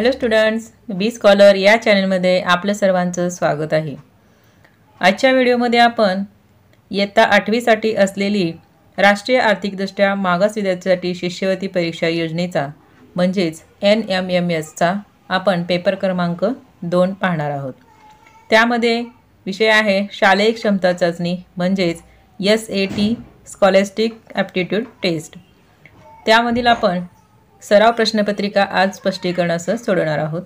hello students बी scholar या चॅनलमध्ये आपलं सर्वांचं स्वागत आहे आजच्या व्हिडिओमध्ये आपण इयत्ता आठवीसाठी असलेली राष्ट्रीय आर्थिकदृष्ट्या मागास विद्यार्थ्यासाठी शिष्यवृत्ती परीक्षा योजनेचा म्हणजेच एन एम एम एसचा आपण पेपर क्रमांक दोन पाहणार आहोत त्यामध्ये विषय आहे शालेय क्षमता चाचणी म्हणजेच S A T scholastic aptitude test त्यामधील आपण सराव प्रश्नपत्रिका आज स्पष्टीकरणासह सोडवणार आहोत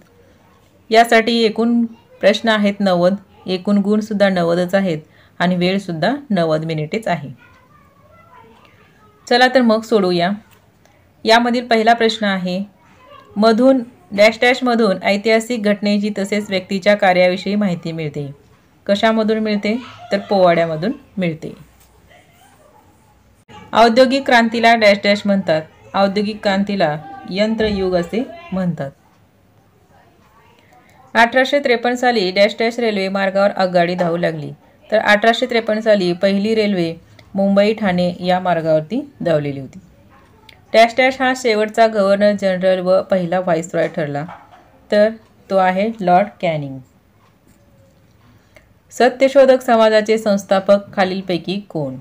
यासाठी एकूण प्रश्न आहेत नव्वद एकूण गुणसुद्धा नव्वदच आहेत आणि वेळसुद्धा नव्वद मिनिटेच आहे चला तर मग सोडूया यामधील पहिला प्रश्न आहे मधून डॅश डॅशमधून ऐतिहासिक घटनेची तसेच व्यक्तीच्या कार्याविषयी माहिती मिळते कशामधून मिळते तर पोवाड्यामधून मिळते औद्योगिक क्रांतीला डॅश डॅश म्हणतात औद्योगिक क्रांतीला यंत्रयुग असे म्हणतात अठराशे त्रेपन्न साली डॅश डॅश रेल्वे मार्गावर आगगाडी धावू लागली तर अठराशे त्रेपन्न साली पहिली रेल्वे मुंबई ठाणे या मार्गावरती धावलेली होती डॅश डॅश हा शेवटचा गव्हर्नर जनरल व पहिला व्हाईसरॉय ठरला तर तो आहे लॉर्ड कॅनिंग सत्यशोधक समाजाचे संस्थापक खालीलपैकी कोण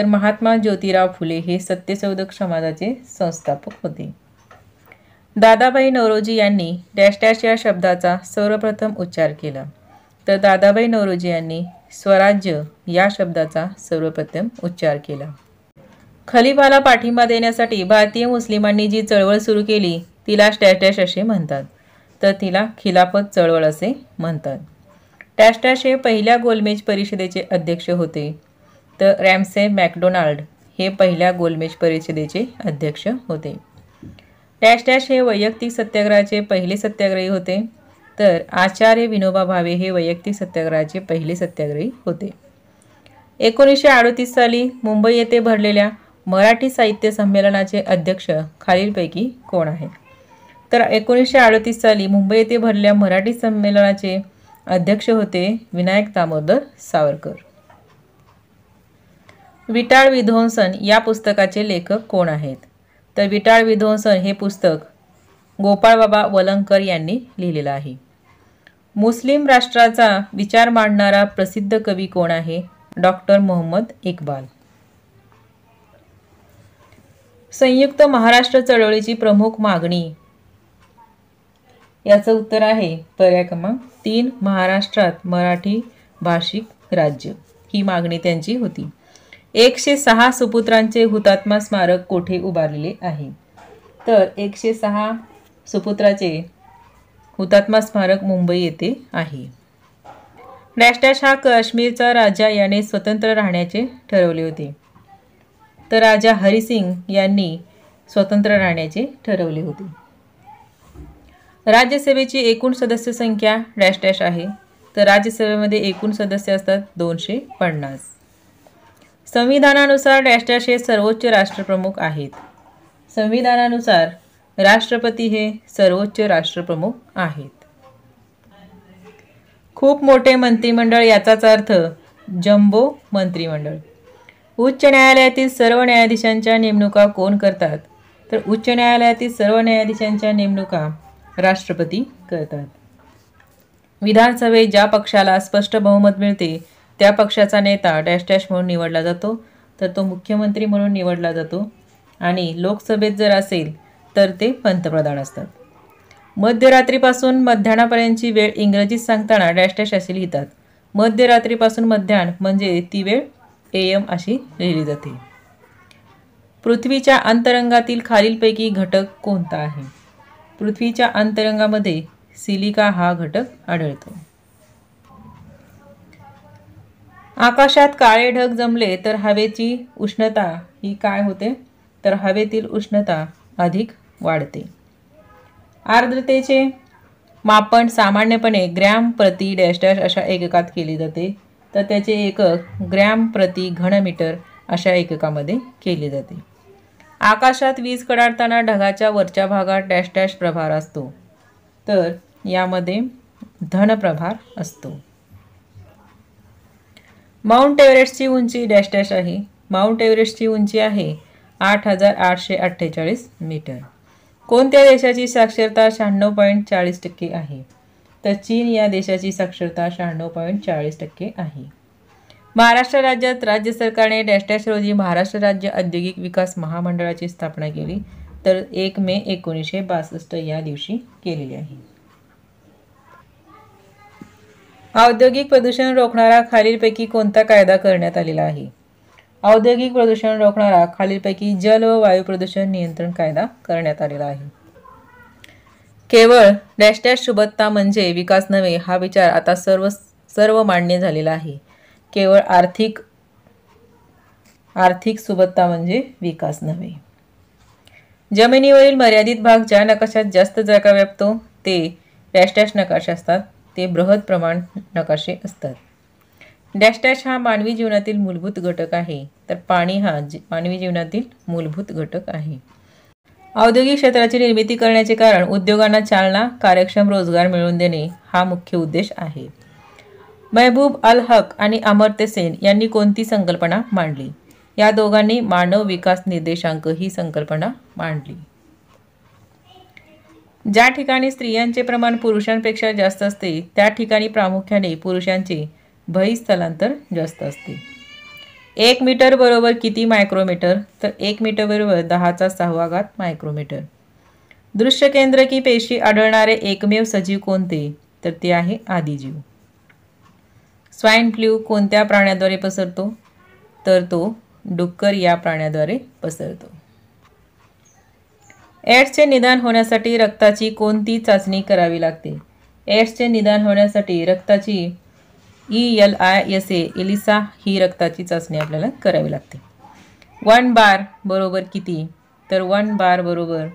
तर महात्मा ज्योतिराव फुले हे सत्यशोधक समाजाचे संस्थापक होते दादाबाई नवरोजी यांनी डॅश डॅश या शब्दाचा सर्वप्रथम उच्चार केला तर दादाबाई नवरोजी यांनी स्वराज्य या शब्दाचा सर्वप्रथम उच्चार केला खलिफाला पाठिंबा देण्यासाठी भारतीय मुस्लिमांनी जी चळवळ सुरू केली तिला स्टॅश असे म्हणतात तर तिला खिलाफत चळवळ असे म्हणतात टॅस्टॅश हे पहिल्या गोलमेज परिषदेचे अध्यक्ष होते तर रॅमसे मॅकडोनाल्ड हे पहिल्या गोलमेज परिषदेचे अध्यक्ष होते डॅश डॅश हे वैयक्तिक सत्याग्रहाचे पहिले सत्याग्रही होते तर आचार्य विनोबा भावे हे वैयक्तिक सत्याग्रहाचे पहिले सत्याग्रही होते एकोणीसशे अडतीस साली मुंबई येथे भरलेल्या मराठी साहित्य संमेलनाचे अध्यक्ष खालीलपैकी कोण आहे तर एकोणीसशे अडतीस साली मुंबई येथे भरलेल्या मराठी संमेलनाचे अध्यक्ष होते विनायक दामोदर सावरकर विटाळ विध्वंसन या पुस्तकाचे लेखक कोण आहेत तर विटाळ विध्वंसन हे पुस्तक गोपाळबाबा वलंकर यांनी लिहिलेलं आहे मुस्लिम राष्ट्राचा विचार मांडणारा प्रसिद्ध कवी कोण आहे डॉक्टर मोहम्मद इकबाल संयुक्त महाराष्ट्र चळवळीची प्रमुख मागणी याचं उत्तर आहे पर्याय क्रमांक तीन महाराष्ट्रात मराठी भाषिक राज्य ही मागणी त्यांची होती एकशे सहा सुपुत्रांचे हुतात्मा स्मारक कोठे उभारलेले आहे तर एकशे सहा सुपुत्राचे हुतात्मा स्मारक मुंबई येथे आहे डॅशडॅश हा काश्मीरचा राजा याने स्वतंत्र राहण्याचे ठरवले होते तर राजा हरिसिंग यांनी स्वतंत्र राहण्याचे ठरवले होते राज्यसभेची एकूण सदस्य संख्या डॅश आहे तर राज्यसभेमध्ये एकूण सदस्य असतात दोनशे पन्नास संविधानानुसार डॅश हे सर्वोच्च राष्ट्रप्रमुख आहेत संविधानानुसार राष्ट्रपती हे सर्वोच्च राष्ट्रप्रमुख आहेत खूप मोठे मंत्रिमंडळ याचाच अर्थ जम्बो मंत्रिमंडळ उच्च न्यायालयातील सर्व न्यायाधीशांच्या नेमणुका कोण करतात तर उच्च न्यायालयातील सर्व न्यायाधीशांच्या नेमणुका राष्ट्रपती करतात विधानसभेत ज्या पक्षाला स्पष्ट बहुमत मिळते त्या पक्षाचा नेता डॅश डॅश म्हणून निवडला जातो तर तो मुख्यमंत्री म्हणून निवडला जातो आणि लोकसभेत जर असेल तर ते पंतप्रधान असतात मध्यरात्रीपासून मध्यानापर्यंतची वेळ इंग्रजीत सांगताना डॅश डॅश अशी लिहितात मध्यरात्रीपासून मध्यान म्हणजे ती वेळ ए एम अशी लिहिली जाते पृथ्वीच्या अंतरंगातील खालीलपैकी घटक कोणता आहे पृथ्वीच्या अंतरंगामध्ये सिलिका हा घटक आढळतो आकाशात काळे ढग जमले तर हवेची उष्णता ही काय होते तर हवेतील उष्णता अधिक वाढते आर्द्रतेचे मापन सामान्यपणे ग्रॅम प्रति डॅश डॅश अशा एककात केले जाते तर त्याचे एकक ग्रॅम प्रति घनमीटर अशा एककामध्ये केले जाते आकाशात वीज कडाडताना ढगाच्या वरच्या भागात डॅश डॅश प्रभार असतो तर यामध्ये धनप्रभार असतो माउंट एव्हरेस्टची उंची डॅश डॅश आहे माउंट एव्हरेस्टची उंची आहे आठ हजार आठशे अठ्ठेचाळीस मीटर कोणत्या देशाची साक्षरता शहाण्णव पॉईंट चाळीस टक्के आहे तर चीन या देशाची साक्षरता शहाण्णव पॉईंट चाळीस टक्के आहे महाराष्ट्र राज्यात राज्य सरकारने डॅश डॅश रोजी महाराष्ट्र राज्य औद्योगिक विकास महामंडळाची स्थापना केली तर एक मे एकोणीसशे बासष्ट या दिवशी केलेली आहे औद्योगिक प्रदूषण रोखणारा खालीलपैकी कोणता कायदा करण्यात आलेला आहे औद्योगिक प्रदूषण रोखणारा खालीलपैकी जल व वायू प्रदूषण नियंत्रण कायदा करण्यात आलेला आहे केवळ डॅश डॅश सुबत्ता म्हणजे विकास नव्हे हा विचार आता सर्व सर्व मान्य झालेला आहे केवळ आर्थिक आर्थिक सुबत्ता म्हणजे विकास नव्हे जमिनीवरील मर्यादित भाग ज्या नकाशात जास्त जागा व्यापतो ते डॅश डॅश नकाशा असतात ते बृहद प्रमाण नकाशे असतात डॅशटॅश हा मानवी जीवनातील मूलभूत घटक आहे तर पाणी हा जी मानवी जीवनातील मूलभूत घटक आहे औद्योगिक क्षेत्राची निर्मिती करण्याचे कारण उद्योगांना चालना कार्यक्षम रोजगार मिळवून देणे हा मुख्य उद्देश आहे महबूब अल हक आणि अमर्त्य सेन यांनी कोणती संकल्पना मांडली या दोघांनी मानव विकास निर्देशांक ही संकल्पना मांडली ज्या ठिकाणी स्त्रियांचे प्रमाण पुरुषांपेक्षा जास्त असते त्या ठिकाणी प्रामुख्याने पुरुषांचे भयस्थलांतर स्थलांतर जास्त असते एक मीटर बरोबर किती मायक्रोमीटर तर एक मीटर बरोबर दहाचा सहावाघात मायक्रोमीटर दृश्य केंद्र की पेशी आढळणारे एकमेव सजीव कोणते तर ते आहे आदिजीव स्वाईन फ्लू कोणत्या प्राण्याद्वारे पसरतो तर तो डुक्कर या प्राण्याद्वारे पसरतो एड्सचे निदान होण्यासाठी रक्ताची कोणती चाचणी करावी लागते एड्सचे निदान होण्यासाठी रक्ताची E L I S A ELISA ही रक्ताची चाचणी आपल्याला करावी लागते वन बार बरोबर किती तर वन बार बरोबर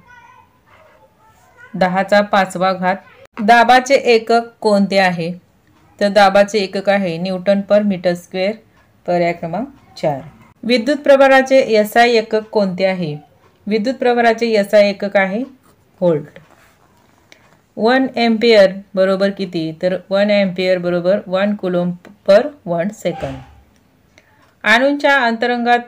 दहाचा पाचवा घात दाबाचे एकक कोणते आहे तर दाबाचे एकक आहे न्यूटन पर मीटर स्क्वेअर पर्याय क्रमांक चार विद्युत प्रभाराचे एस आय एकक कोणते आहे विद्युत प्रवाहाचे याचा एकक आहे व्होल्ट वन एम्पियर बरोबर किती तर वन एम्पियर बरोबर one coulomb per one second अणूंच्या अंतरंगात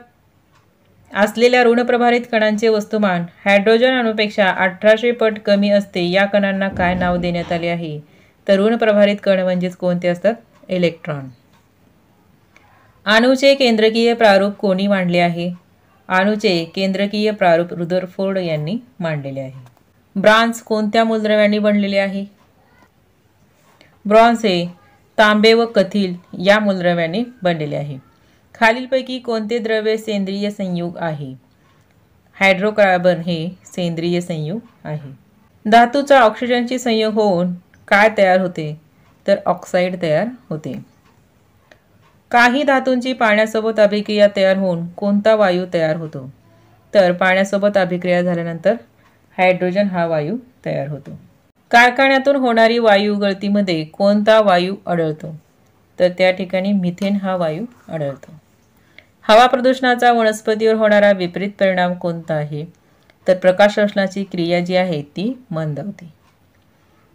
असलेल्या ऋणप्रभारित कणांचे वस्तुमान हायड्रोजन अणूपेक्षा अठराशे पट कमी असते या कणांना काय नाव देण्यात आले आहे तर प्रभारित कण म्हणजेच कोणते असतात इलेक्ट्रॉन अणूचे केंद्रकीय प्रारूप कोणी मांडले आहे अणूचे केंद्रकीय प्रारूप रुदरफोर्ड यांनी मांडलेले आहे ब्रॉन्स कोणत्या मूलद्रव्यांनी बनलेले आहे ब्रॉन्झ हे तांबे व कथील या मूलद्रव्याने बनलेले आहे खालीलपैकी कोणते द्रव्य सेंद्रिय संयुग आहे हायड्रोकार्बन हे सेंद्रिय संयुग आहे धातूचा ऑक्सिजनची संयोग होऊन काय तयार होते तर ऑक्साईड तयार होते काही धातूंची पाण्यासोबत अभिक्रिया तयार होऊन कोणता वायू तयार होतो तर पाण्यासोबत अभिक्रिया झाल्यानंतर हायड्रोजन हा वायू तयार होतो कारखान्यातून होणारी वायू गळतीमध्ये कोणता वायू आढळतो तर त्या ठिकाणी मिथेन हा वायू आढळतो हवा प्रदूषणाचा वनस्पतीवर होणारा विपरीत परिणाम कोणता आहे तर प्रकाशरोषणाची क्रिया जी आहे ती मंदवते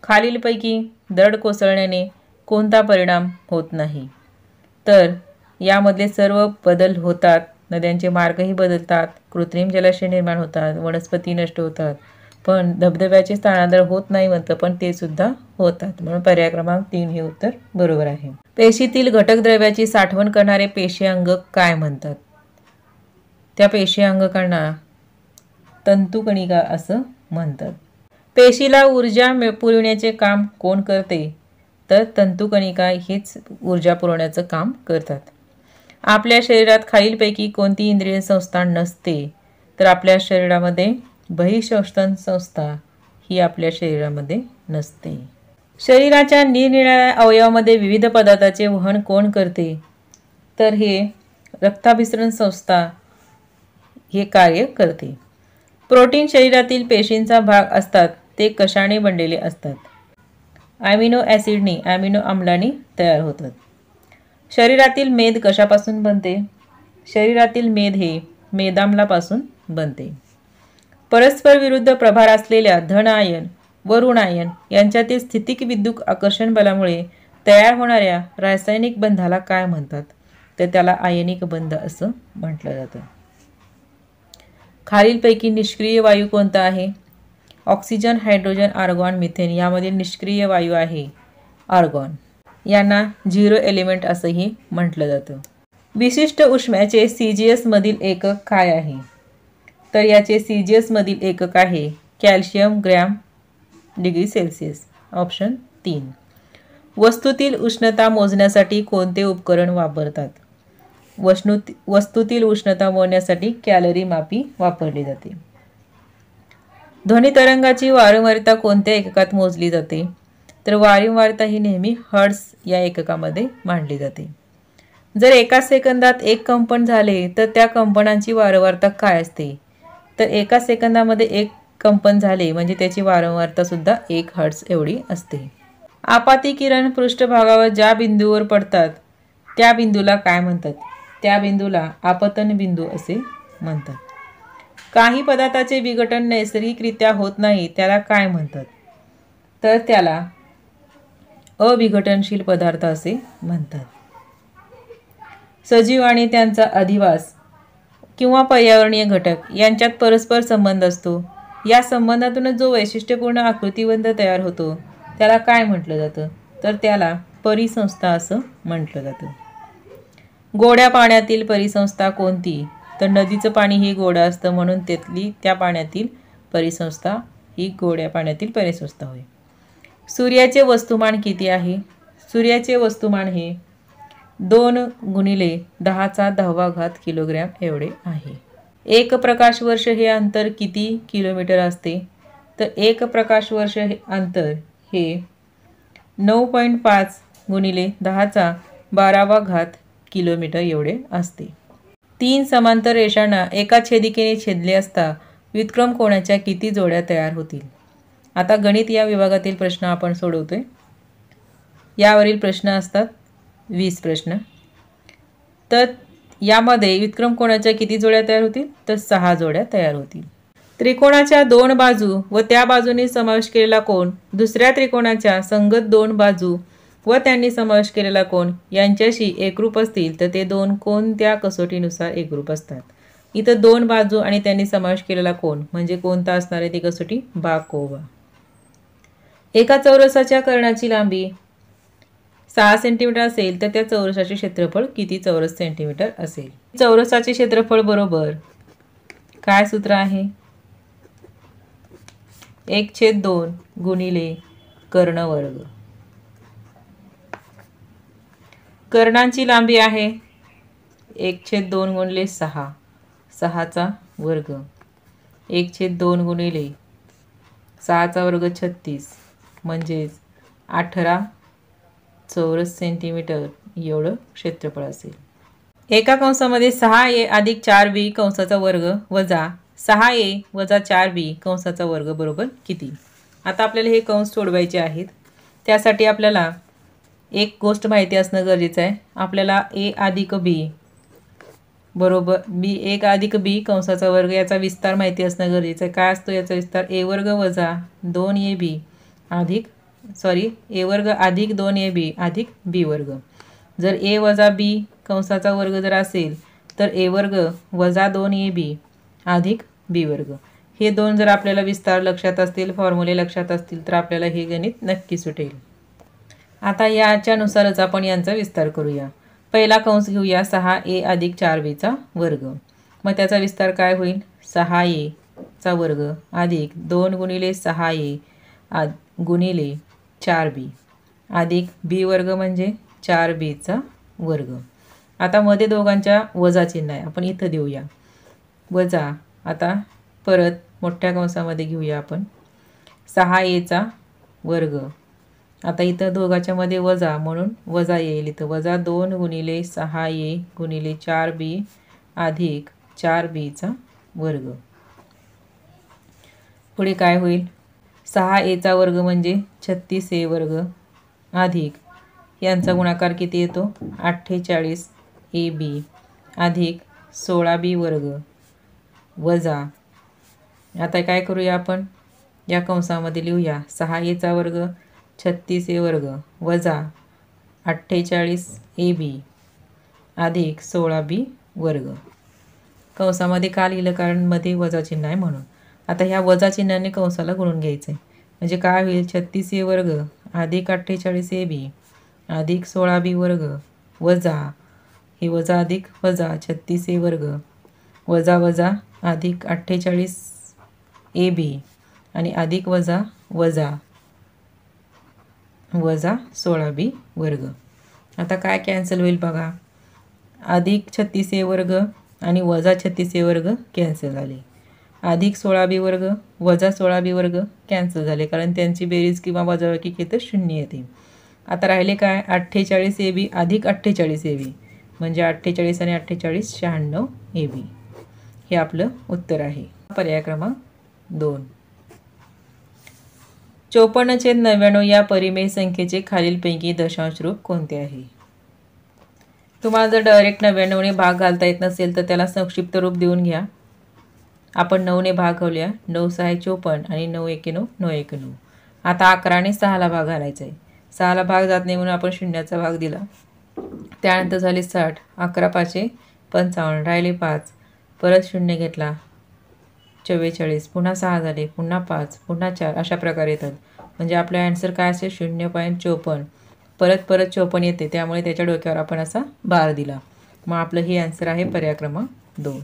खालीलपैकी दड कोसळण्याने कोणता परिणाम होत नाही तर यामधले सर्व बदल होतात नद्यांचे मार्गही बदलतात कृत्रिम जलाशय निर्माण होतात वनस्पती नष्ट होतात पण धबधब्याचे स्थानांतर होत नाही म्हणतं पण ते सुद्धा होतात म्हणून पर्याय क्रमांक तीन हे उत्तर बरोबर आहे पेशीतील घटक द्रव्याची साठवण करणारे पेशी अंग काय म्हणतात त्या पेशी अंगकांना तंतुकणिका असं म्हणतात पेशीला ऊर्जा पुरविण्याचे काम कोण करते तर तंतुकणिका हेच ऊर्जा पुरवण्याचं काम करतात आपल्या शरीरात खालीलपैकी कोणती इंद्रिय संस्था नसते तर आपल्या शरीरामध्ये बहिशोषण संस्था ही आपल्या शरीरामध्ये नसते शरीराच्या निरनिराळ्या अवयवामध्ये विविध पदार्थाचे वहन कोण करते तर हे रक्ताभिसरण संस्था हे कार्य करते प्रोटीन शरीरातील पेशींचा भाग असतात ते कशाने बनलेले असतात ॲमिनो ॲसिडनी ॲमिनो आम्लाने तयार होतात शरीरातील मेद कशापासून बनते शरीरातील मेद हे मेदामलापासून बनते परस्पर विरुद्ध प्रभार असलेल्या धन आयन व आयन यांच्यातील स्थितिक विद्युत आकर्षण बलामुळे तयार होणाऱ्या रासायनिक बंधाला काय म्हणतात तर त्याला आयनिक बंध असं म्हटलं जातं खालीलपैकी निष्क्रिय वायू कोणता आहे ऑक्सिजन हायड्रोजन आर्गॉन मिथेन यामध्ये निष्क्रिय वायू आहे आर्गॉन यांना झिरो एलिमेंट असंही म्हटलं जातं विशिष्ट उष्म्याचे सी जी एसमधील एकक काय आहे तर याचे सी जी एसमधील एकक आहे calcium gram degree Celsius option तीन वस्तूतील उष्णता मोजण्यासाठी कोणते उपकरण वापरतात वष्णू वस्तूतील उष्णता मोजण्यासाठी कॅलरी मापी वापरली जाते ध्वनी तरंगाची वारंवारिता कोणत्या एककात मोजली जाते तर वारंवारता ही नेहमी हर्ट्स या एककामध्ये मांडली जाते जर एका सेकंदात एक कंपन झाले तर त्या कंपनांची वारंवारता काय असते तर एका सेकंदामध्ये एक कंपन झाले म्हणजे त्याची वारंवारता सुद्धा एक हर्ट्स एवढी असते आपाती किरण पृष्ठभागावर ज्या बिंदूवर पडतात त्या बिंदूला काय म्हणतात त्या बिंदूला आपतन बिंदू असे म्हणतात काही पदार्थाचे विघटन नैसर्गिकरित्या होत नाही त्याला काय म्हणतात तर त्याला अविघटनशील पदार्थ असे म्हणतात सजीव आणि त्यांचा अधिवास किंवा पर्यावरणीय घटक यांच्यात परस्पर संबंध असतो या संबंधातूनच जो वैशिष्ट्यपूर्ण आकृतिबंध तयार होतो त्याला काय म्हटलं जातं तर त्याला परिसंस्था असं म्हटलं जातं गोड्या पाण्यातील परिसंस्था कोणती तर नदीचं पाणी हे गोडं असतं म्हणून त्यातली त्या पाण्यातील परिसंस्था ही गोड्या पाण्यातील परिसंस्था होय सूर्याचे वस्तुमान किती आहे सूर्याचे वस्तुमान हे दोन गुणिले दहाचा दहावा घात किलोग्रॅम एवढे आहे एक प्रकाश वर्ष हे अंतर किती किलोमीटर असते तर एक प्रकाश वर्ष हे अंतर हे नऊ पॉईंट पाच गुणिले दहाचा बारावा घात किलोमीटर एवढे असते तीन समांतर रेषांना एका छेदिकेने छेदले असता व्युत्क्रम कोणाच्या किती जोड्या तयार होतील आता गणित या विभागातील प्रश्न आपण सोडवतोय यावरील प्रश्न असतात वीस प्रश्न तर यामध्ये व्युत्क्रम कोणाच्या किती जोड्या तयार होतील तर सहा जोड्या तयार होतील त्रिकोणाच्या दोन बाजू व त्या बाजूने समावेश केलेला कोण दुसऱ्या त्रिकोणाच्या संगत दोन बाजू व त्यांनी समावेश केलेला कोण यांच्याशी एकरूप असतील तर ते दोन कोण त्या कसोटीनुसार एकरूप असतात इथं दोन बाजू आणि त्यांनी समावेश केलेला कोण म्हणजे कोणता असणार आहे ती कसोटी बाकोवा एका चौरसाच्या कर्णाची लांबी सहा सेंटीमीटर असेल तर त्या चौरसाचे क्षेत्रफळ किती चौरस सेंटीमीटर असेल चौरसाचे क्षेत्रफळ बरोबर काय सूत्र आहे एक छेद दोन गुणिले कर्णवर्ग कर्णांची लांबी आहे एक छेद दोन गुणले सहा सहाचा वर्ग एक छेद दोन गुणिले सहाचा वर्ग छत्तीस म्हणजेच अठरा चौरस सेंटीमीटर एवढं क्षेत्रफळ असेल एका कंसामध्ये सहा ए अधिक चार बी कंसाचा वर्ग वजा सहा ए वजा चार बी कंसाचा वर्ग बरोबर किती आता आपल्याला हे कंस सोडवायचे आहेत त्यासाठी आपल्याला एक गोष्ट माहिती असणं गरजेचं आहे आपल्याला ए अधिक बी बरोबर बी एक अधिक बी कंसाचा वर्ग याचा विस्तार माहिती असणं गरजेचं आहे काय असतो याचा विस्तार ए वर्ग वजा दोन ए बी अधिक सॉरी ए वर्ग अधिक दोन ए बी अधिक बी वर्ग जर ए वजा बी कंसाचा वर्ग जर असेल तर ए वर्ग वजा दोन ए बी अधिक बी वर्ग हे दोन जर आपल्याला विस्तार लक्षात असतील फॉर्म्युले लक्षात असतील तर आपल्याला हे गणित नक्की सुटेल आता याच्यानुसारच आपण यांचा विस्तार करूया पहिला कंस घेऊया सहा ए अधिक चार बीचा वर्ग मग त्याचा विस्तार काय होईल सहा एचा चा वर्ग अधिक दोन गुणिले सहा ए गुणिले चार बी अधिक बी वर्ग म्हणजे चार बीचा वर्ग आता मध्ये दोघांच्या वजा चिन्ह आहे आपण इथं देऊया वजा आता परत मोठ्या कंसामध्ये घेऊया आपण सहा एचा वर्ग आता इथं दोघाच्यामध्ये वजा म्हणून वजा येईल इथं वजा दोन गुणिले सहा ए गुणिले चार बी अधिक चार बीचा वर्ग पुढे काय होईल सहा एचा वर्ग म्हणजे छत्तीस ए वर्ग अधिक यांचा गुणाकार किती येतो अठ्ठेचाळीस ए बी अधिक सोळा बी वर्ग वजा आता काय करूया आपण या कंसामध्ये लिहूया सहा एचा वर्ग छत्तीस ए वर्ग वजा अठ्ठेचाळीस ए बी अधिक सोळा बी वर्ग कंसामध्ये का लिहिलं कारण मध्ये वजा चिन्ह आहे म्हणून आता ह्या वजा चिन्हाने कंसाला गुणून घ्यायचं आहे म्हणजे काय होईल छत्तीस ए वर्ग अधिक अठ्ठेचाळीस ए बी अधिक सोळा बी वर्ग वजा हे वजा अधिक वजा छत्तीस ए वर्ग वजा वजा अधिक अठ्ठेचाळीस ए बी आणि अधिक वजा वजा वजा सोळा बी वर्ग आता काय कॅन्सल होईल बघा अधिक छत्तीस ए वर्ग आणि वजा छत्तीस ए वर्ग कॅन्सल झाले अधिक सोळा बी वर्ग वजा सोळा बी वर्ग कॅन्सल झाले कारण त्यांची बेरीज किंवा की तर शून्य येते आता राहिले काय अठ्ठेचाळीस ए बी अधिक अठ्ठेचाळीस ए बी म्हणजे अठ्ठेचाळीस आणि अठ्ठेचाळीस शहाण्णव ए बी हे आपलं उत्तर आहे पर्याय क्रमांक दोन चौपन्न छेद नव्याण्णव या परिमेय संख्येचे खालीलपैकी दशांश रूप कोणते आहे तुम्हाला जर डायरेक्ट नव्याण्णवने भाग घालता येत नसेल तर त्याला संक्षिप्त रूप देऊन घ्या आपण नऊने भाग घालूया नऊ सहा चोपन्न आणि नऊ एक नऊ नऊ एक नऊ आता अकराने सहाला भाग घालायचा आहे सहाला भाग जात नाही म्हणून आपण शून्याचा भाग दिला त्यानंतर झाले साठ अकरा पाचशे पंचावन्न राहिले पाच परत शून्य घेतला चव्वेचाळीस पुन्हा सहा झाले पुन्हा पाच पुन्हा चार अशा प्रकारे येतात म्हणजे आपला ॲन्सर काय असेल शून्य पॉईंट चोपन्न परत परत चोपन्न येते त्यामुळे त्याच्या डोक्यावर आपण असा बार दिला मग आपलं हे आन्सर आहे पर्याय दोन